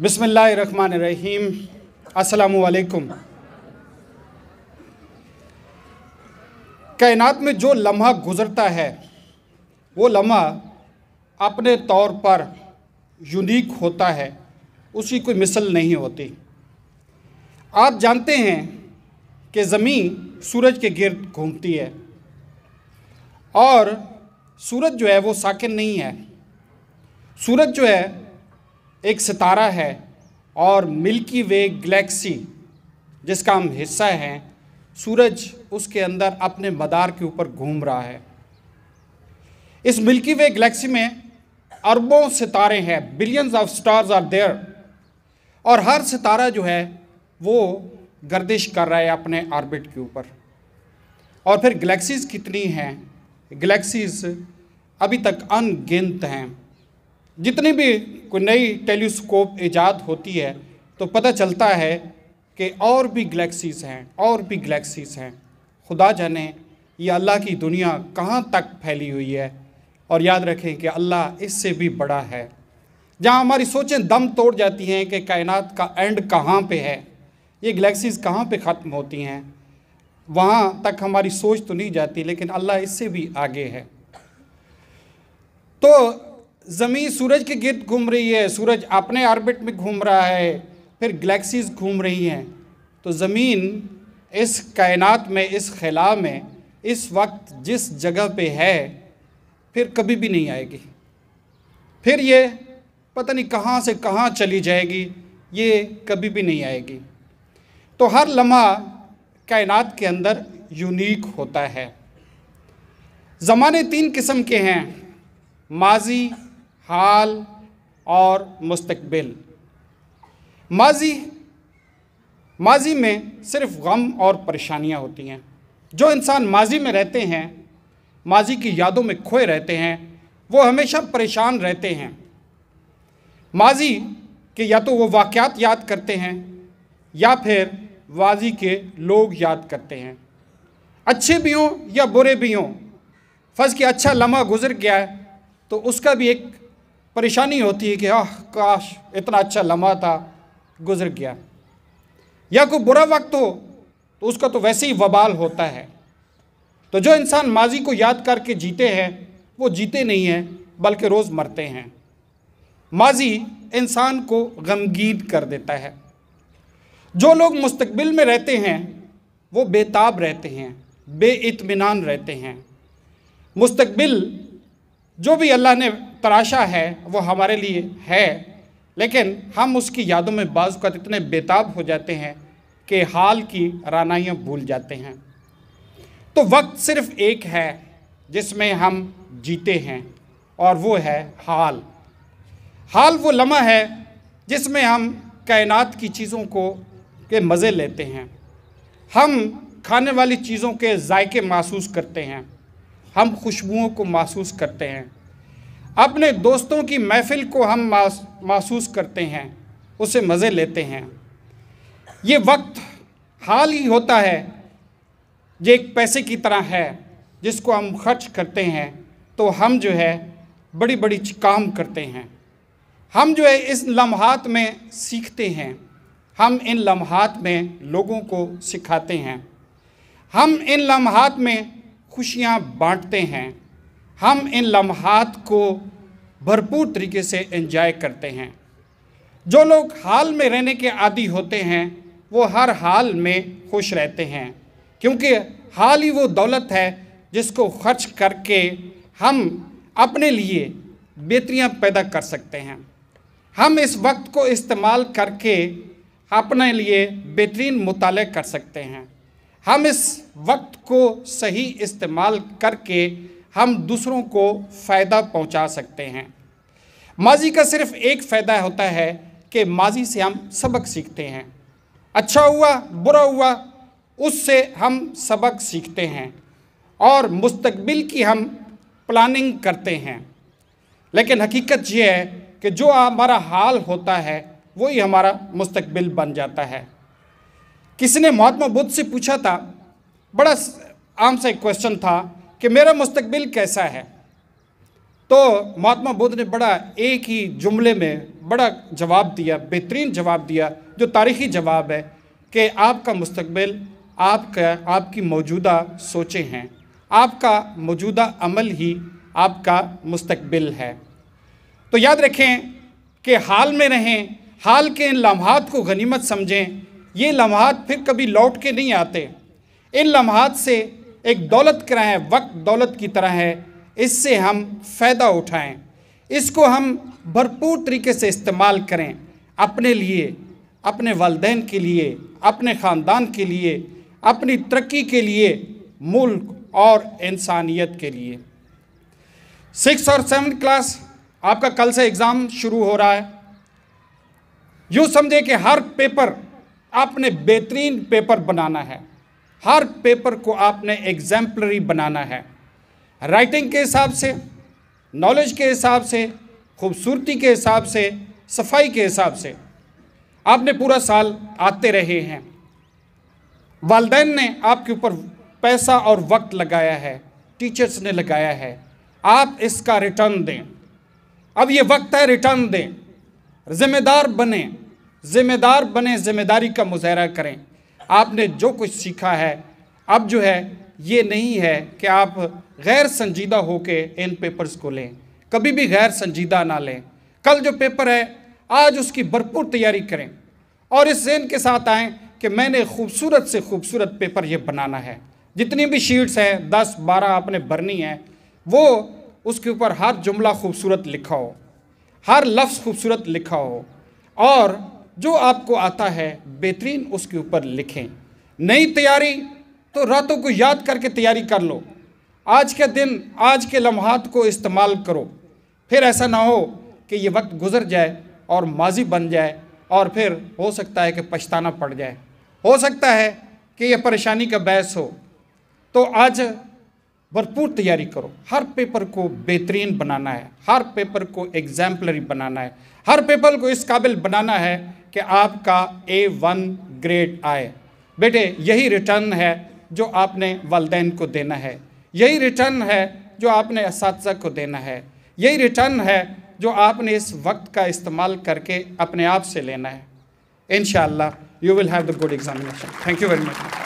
बिसमीम असलकुम कायनात में जो लम्हा गुज़रता है वो लम्हा अपने तौर पर यूनिक होता है उसकी कोई मिसल नहीं होती आप जानते हैं कि ज़मीन सूरज के गिरद घूमती है और सूरज जो है वो साकिन नहीं है सूरज जो है एक सितारा है और मिल्की वे गलेक्सी जिसका हम हिस्सा हैं सूरज उसके अंदर अपने मदार के ऊपर घूम रहा है इस मिल्की वे गलेक्सी में अरबों सितारे हैं billions of stars are there और हर सितारा जो है वो गर्दिश कर रहा है अपने ऑर्बिट के ऊपर और फिर गलेक्सीज कितनी हैं गलेक्सीज अभी तक अनगिनत हैं जितनी भी कोई नई टेलीस्कोप ईजाद होती है तो पता चलता है कि और भी गलेक्सीज़ हैं और भी गलेक्सीज़ हैं खुदा जाने ये अल्लाह की दुनिया कहाँ तक फैली हुई है और याद रखें कि अल्लाह इससे भी बड़ा है जहाँ हमारी सोचें दम तोड़ जाती हैं कि कायनात का एंड कहाँ पे है ये गलेक्सीज़ कहाँ पे ख़त्म होती हैं वहाँ तक हमारी सोच तो नहीं जाती लेकिन अल्लाह इससे भी आगे है तो ज़मीन सूरज के गिर्द घूम रही है सूरज अपने ऑर्बिट में घूम रहा है फिर गलेक्सीज घूम रही हैं तो ज़मीन इस कायनात में इस खला में इस वक्त जिस जगह पे है फिर कभी भी नहीं आएगी फिर ये पता नहीं कहाँ से कहाँ चली जाएगी ये कभी भी नहीं आएगी तो हर लम्हा कायनात के अंदर यूनिक होता है ज़माने तीन किस्म के हैं माजी हाल और मुस्तबिल माजी माजी में सिर्फ गम और परेशानियां होती हैं जो इंसान माजी में रहते हैं माजी की यादों में खोए रहते हैं वो हमेशा परेशान रहते हैं माजी के या तो वो वाक़ात याद करते हैं या फिर माजी के लोग याद करते हैं अच्छे भी हों या बुरे भी हों फर्ज कि अच्छा लम्हा गुजर गया है तो उसका भी एक परेशानी होती है कि आह काश इतना अच्छा लम्हा था गुजर गया या कोई बुरा वक्त हो तो उसका तो वैसे ही वबाल होता है तो जो इंसान माजी को याद करके जीते हैं वो जीते नहीं हैं बल्कि रोज़ मरते हैं माजी इंसान को गमगीन कर देता है जो लोग मुस्तबिल में रहते हैं वो बेताब रहते हैं बेतमान रहते हैं मुस्तबिल जो भी अल्लाह ने तराशा है वो हमारे लिए है लेकिन हम उसकी यादों में बाज़ का इतने बेताब हो जाते हैं कि हाल की रानाइयाँ भूल जाते हैं तो वक्त सिर्फ एक है जिसमें हम जीते हैं और वो है हाल हाल वो लम्हा है जिसमें हम कायनात की चीज़ों को के मज़े लेते हैं हम खाने वाली चीज़ों के जायके महसूस करते हैं हम खुशबुओं को महसूस करते हैं अपने दोस्तों की महफिल को हम महसूस करते हैं उसे मज़े लेते हैं ये वक्त हाल ही होता है जो एक पैसे की तरह है जिसको हम खर्च करते हैं तो हम जो है बड़ी बड़ी काम करते हैं हम जो है इस लम्हात में सीखते हैं हम इन लम्हात में लोगों को सिखाते हैं हम इन लम्हात में खुशियाँ बांटते हैं हम इन लम्हात को भरपूर तरीके से इंजॉय करते हैं जो लोग हाल में रहने के आदि होते हैं वो हर हाल में खुश रहते हैं क्योंकि हाल ही वो दौलत है जिसको खर्च करके हम अपने लिए बेहतरियाँ पैदा कर सकते हैं हम इस वक्त को इस्तेमाल करके अपने लिए बेहतरीन मुताल कर सकते हैं हम इस वक्त को सही इस्तेमाल करके हम दूसरों को फ़ायदा पहुंचा सकते हैं माजी का सिर्फ एक फ़ायदा होता है कि माजी से हम सबक सीखते हैं अच्छा हुआ बुरा हुआ उससे हम सबक सीखते हैं और मुस्तबिल की हम प्लानिंग करते हैं लेकिन हकीकत यह है कि जो हमारा हाल होता है वही हमारा मुस्तकबिल बन जाता है किसी ने महात्मा बुद्ध से पूछा था बड़ा आम सा एक क्वेश्चन था कि मेरा मुस्तकबिल कैसा है तो महात्मा बुद्ध ने बड़ा एक ही जुमले में बड़ा जवाब दिया बेहतरीन जवाब दिया जो तारीखी जवाब है कि आपका मुस्तकबिल आपका आपकी मौजूदा सोचें हैं आपका मौजूदा अमल ही आपका मुस्तकबिल है तो याद रखें कि हाल में रहें हाल के इन लम्हात को गनीमत समझें ये लम्हात फिर कभी लौट के नहीं आते इन लम्हात से एक दौलत कराएँ वक्त दौलत की तरह है इससे हम फ़ायदा उठाएं इसको हम भरपूर तरीके से इस्तेमाल करें अपने लिए अपने वालदेन के लिए अपने ख़ानदान के लिए अपनी तरक्की के लिए मुल्क और इंसानियत के लिए सिक्स और सेवन क्लास आपका कल से एग्ज़ाम शुरू हो रहा है यूँ समझे कि हर पेपर आपने बेहतरीन पेपर बनाना है हर पेपर को आपने एग्जाम्पलरी बनाना है राइटिंग के हिसाब से नॉलेज के हिसाब से खूबसूरती के हिसाब से सफाई के हिसाब से आपने पूरा साल आते रहे हैं वालदेन ने आपके ऊपर पैसा और वक्त लगाया है टीचर्स ने लगाया है आप इसका रिटर्न दें अब ये वक्त है रिटर्न दें जिम्मेदार बने ज़िम्मेदार बने ज़िम्मेदारी का मुजाहरा करें आपने जो कुछ सीखा है अब जो है ये नहीं है कि आप गैर संजीदा होकर इन पेपर्स को लें कभी भी गैर संजीदा ना लें कल जो पेपर है आज उसकी भरपूर तैयारी करें और इस जेन के साथ आएँ कि मैंने खूबसूरत से खूबसूरत पेपर ये बनाना है जितनी भी शीट्स हैं दस बारह आपने भरनी है वो उसके ऊपर हर जुमला खूबसूरत लिखा हो हर लफ्ज़ खूबसूरत लिखा हो और जो आपको आता है बेहतरीन उसके ऊपर लिखें नई तैयारी तो रातों को याद करके तैयारी कर लो आज के दिन आज के लम्हात को इस्तेमाल करो फिर ऐसा ना हो कि ये वक्त गुजर जाए और माजी बन जाए और फिर हो सकता है कि पछताना पड़ जाए हो सकता है कि यह परेशानी का बहस हो तो आज भरपूर तैयारी करो हर पेपर को बेहतरीन बनाना है हर पेपर को एग्जाम्पलरी बनाना है हर पेपर को इस काबिल बनाना है कि आपका ए वन ग्रेड आए बेटे यही रिटर्न है जो आपने वालदेन को देना है यही रिटर्न है जो आपने इस को देना है यही रिटर्न है जो आपने इस वक्त का इस्तेमाल करके अपने आप से लेना है in you will have the good examination thank you very much